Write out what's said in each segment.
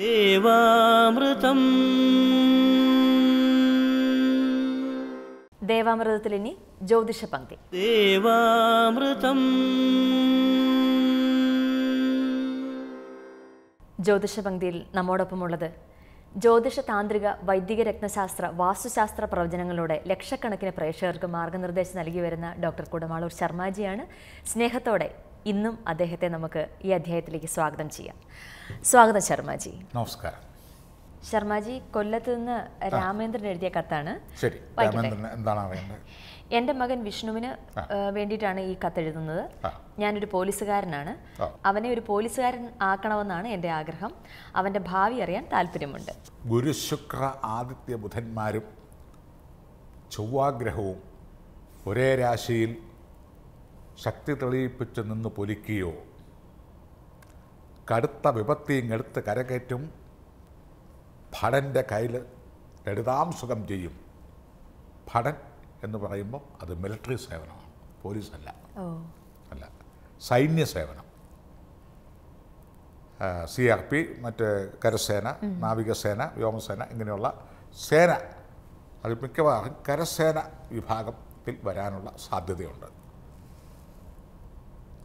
ദേവാമൃതം ദേവാമൃതത്തിൽ ഇനി ജ്യോതിഷ പങ്ക്തി ദേവാമൃതം ജ്യോതിഷ പങ്ക്തിയിൽ നമ്മോടൊപ്പമുള്ളത് ജ്യോതിഷ താന്ത്രിക വൈദിക രത്നശാസ്ത്ര വാസ്തുശാസ്ത്ര പ്രവചനങ്ങളോടെ ലക്ഷക്കണക്കിന് പ്രേക്ഷകർക്ക് മാർഗനിർദ്ദേശം നൽകി വരുന്ന ഡോക്ടർ കുടമാളൂർ ശർമാജിയാണ് സ്നേഹത്തോടെ ഇന്നും അദ്ദേഹത്തെ നമുക്ക് ഈ അധ്യായത്തിലേക്ക് സ്വാഗതം ചെയ്യാം സ്വാഗതം ശർമ്മജി നമസ്കാരം ശർമ്മജി കൊല്ലത്ത് നിന്ന് രാമേന്ദ്രൻ എഴുതിയ കത്താണ് എൻ്റെ മകൻ വിഷ്ണുവിന് വേണ്ടിയിട്ടാണ് ഈ എഴുതുന്നത് ഞാനൊരു പോലീസുകാരനാണ് അവനെ ഒരു പോലീസുകാരൻ ആക്കണമെന്നാണ് എൻ്റെ ആഗ്രഹം അവന്റെ ഭാവി അറിയാൻ താല്പര്യമുണ്ട് ഗുരു ശുക്ര ആദിത്യ ബുധന്മാരും ചൊവ്വാഗ്രഹവും ഒരേ രാശിയിൽ ശക്തി തെളിയിപ്പിച്ച് നിന്ന് പൊലിക്കുകയോ കടുത്ത വിപത്തിയും എടുത്ത് കരകയറ്റും ഭടൻ്റെ കയ്യിൽ ലളിതാംസുഖം ചെയ്യും ഭടൻ എന്ന് പറയുമ്പോൾ അത് മിലിറ്ററി സേവനമാണ് പോലീസ് അല്ല അല്ല സൈന്യ സേവനം സി ആർ പി മറ്റ് കരസേന നാവികസേന വ്യോമസേന ഇങ്ങനെയുള്ള സേന അത് മിക്കവാറും കരസേന വിഭാഗത്തിൽ വരാനുള്ള സാധ്യതയുണ്ട്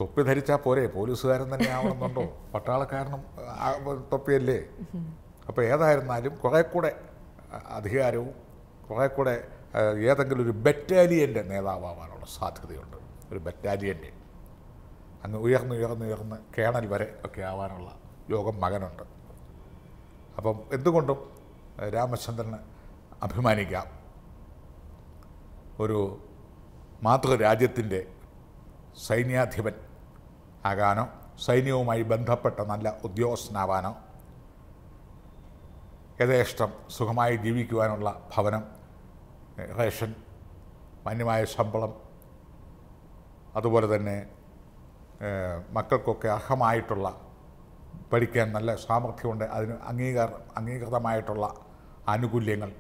തൊപ്പി ധരിച്ചാൽ പോരെ പോലീസുകാരൻ തന്നെ ആവണമെന്നുണ്ടോ പട്ടാളക്കാരനും തൊപ്പിയല്ലേ അപ്പോൾ ഏതായിരുന്നാലും കുറേ കൂടെ അധികാരവും കുറേ കൂടെ ഏതെങ്കിലും ഒരു ബറ്റാലിയൻ്റെ നേതാവാനുള്ള സാധ്യതയുണ്ട് ഒരു ബറ്റാലിയൻ്റെ അങ്ങ് ഉയർന്ന് ഉയർന്ന് ഉയർന്ന് കേണൽ വരെ ഒക്കെ ആവാനുള്ള യോഗം മകനുണ്ട് അപ്പം എന്തുകൊണ്ടും രാമചന്ദ്രന് അഭിമാനിക്കാം ഒരു മാതൃരാജ്യത്തിൻ്റെ സൈന്യാധിപൻ ആകാനോ സൈന്യവുമായി ബന്ധപ്പെട്ട നല്ല ഉദ്യോഗസ്ഥനാവാനോ യഥേഷ്ടം സുഖമായി ജീവിക്കുവാനുള്ള ഭവനം റേഷൻ മാന്യമായ ശമ്പളം അതുപോലെ തന്നെ മക്കൾക്കൊക്കെ അർഹമായിട്ടുള്ള പഠിക്കാൻ നല്ല സാമർഥ്യമുണ്ട് അതിന് അംഗീകാര അംഗീകൃതമായിട്ടുള്ള ആനുകൂല്യങ്ങൾ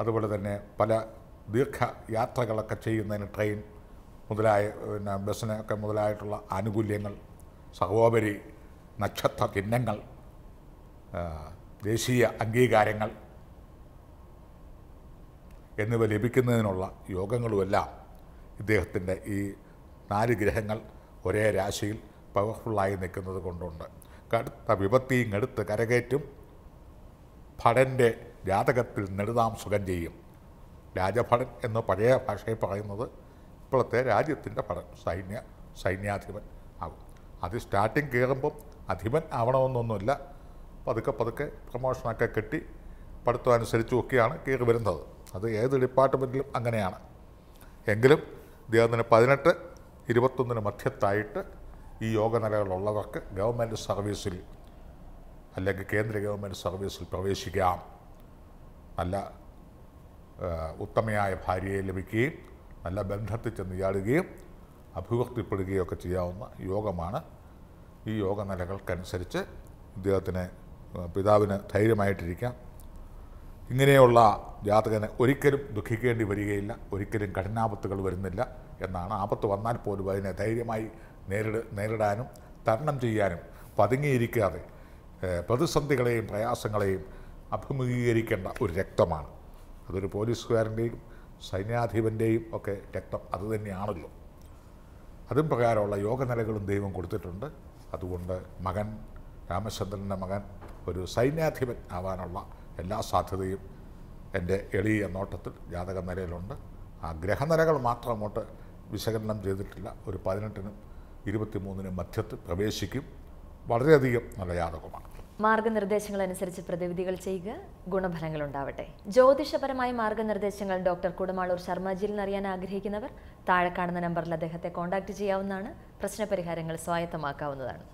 അതുപോലെ തന്നെ പല ദീർഘ യാത്രകളൊക്കെ ചെയ്യുന്നതിന് ട്രെയിൻ മുതലായ പിന്നെ ബസ്സിനൊക്കെ മുതലായിട്ടുള്ള ആനുകൂല്യങ്ങൾ സഹോപരി നക്ഷത്ര ചിഹ്നങ്ങൾ ദേശീയ അംഗീകാരങ്ങൾ എന്നിവ ലഭിക്കുന്നതിനുള്ള യോഗങ്ങളുമെല്ലാം ഇദ്ദേഹത്തിൻ്റെ ഈ നാല് ഗ്രഹങ്ങൾ ഒരേ രാശിയിൽ പവർഫുള്ളായി നിൽക്കുന്നത് കൊണ്ടുണ്ട് കടുത്ത വിപത്തിയും എടുത്ത് കരകയറ്റും ഭടൻ്റെ ജാതകത്തിൽ നെടുതാം സുഖം ചെയ്യും രാജഭടൻ എന്ന് പഴയ ഭാഷയിൽ പറയുന്നത് ഇപ്പോഴത്തെ രാജ്യത്തിൻ്റെ പട സൈന്യ സൈന്യാധിപൻ ആകും അത് സ്റ്റാർട്ടിങ് കയറുമ്പം അധിപൻ ആവണമെന്നൊന്നുമില്ല പതുക്കെ പതുക്കെ പ്രൊമോഷനൊക്കെ കിട്ടി പഠിത്തമനുസരിച്ചും ഒക്കെയാണ് കയറി വരുന്നത് അത് ഏത് ഡിപ്പാർട്ട്മെൻറ്റിലും അങ്ങനെയാണ് എങ്കിലും ദേവത്തിന് പതിനെട്ട് ഇരുപത്തൊന്നിന് മധ്യത്തായിട്ട് ഈ നിലകളുള്ളവർക്ക് ഗവൺമെൻറ് സർവീസിൽ അല്ലെങ്കിൽ കേന്ദ്ര ഗവൺമെൻറ് സർവീസിൽ പ്രവേശിക്കാം നല്ല ഉത്തമയായ ഭാര്യയെ ലഭിക്കുകയും നല്ല ബന്ധത്തിൽ ചെന്ന് ചാടുകയും ഒക്കെ ചെയ്യാവുന്ന യോഗമാണ് ഈ യോഗ നിലകൾക്കനുസരിച്ച് ഇദ്ദേഹത്തിന് പിതാവിന് ധൈര്യമായിട്ടിരിക്കാം ഇങ്ങനെയുള്ള ജാതകന് ഒരിക്കലും ദുഃഖിക്കേണ്ടി വരികയില്ല ഒരിക്കലും കഠിനാപത്തുകൾ വരുന്നില്ല എന്നാണ് ആപത്ത് വന്നാൽ പോലും അതിനെ ധൈര്യമായി നേരിട നേരിടാനും തരണം ചെയ്യാനും പതുങ്ങിയിരിക്കാതെ പ്രതിസന്ധികളെയും പ്രയാസങ്ങളെയും അഭിമുഖീകരിക്കേണ്ട ഒരു രക്തമാണ് അതൊരു പോലീസുകാരൻ്റെയും സൈന്യാധിപൻ്റെയും ഒക്കെ രക്തം അത് തന്നെയാണല്ലോ അതും പ്രകാരമുള്ള യോഗനിലകളും ദൈവം കൊടുത്തിട്ടുണ്ട് അതുകൊണ്ട് മകൻ രാമചന്ദ്രൻ്റെ മകൻ ഒരു സൈന്യാധിപൻ ആവാനുള്ള എല്ലാ സാധ്യതയും എൻ്റെ എളിയ നോട്ടത്തിൽ ജാതക നിലയിലുണ്ട് ആ ഗ്രഹനിലകൾ മാത്രം അങ്ങോട്ട് വിശകലനം ചെയ്തിട്ടില്ല ഒരു പതിനെട്ടിനും ഇരുപത്തിമൂന്നിനും മധ്യത്തിൽ പ്രവേശിക്കും വളരെയധികം നല്ല ജാതകമാണ് മാർഗനിർദ്ദേശങ്ങൾ അനുസരിച്ച് പ്രതിവിധികൾ ചെയ്യുക ഗുണഫലങ്ങൾ ഉണ്ടാവട്ടെ ജ്യോതിഷപരമായ മാർഗനിർദ്ദേശങ്ങൾ ഡോക്ടർ കുടമാളൂർ ശർമ്മജിയിൽ നിന്ന് അറിയാൻ ആഗ്രഹിക്കുന്നവർ താഴെ കാണുന്ന നമ്പറിൽ അദ്ദേഹത്തെ കോൺടാക്റ്റ് ചെയ്യാവുന്നതാണ് പ്രശ്നപരിഹാരങ്ങൾ സ്വായത്തമാക്കാവുന്നതാണ്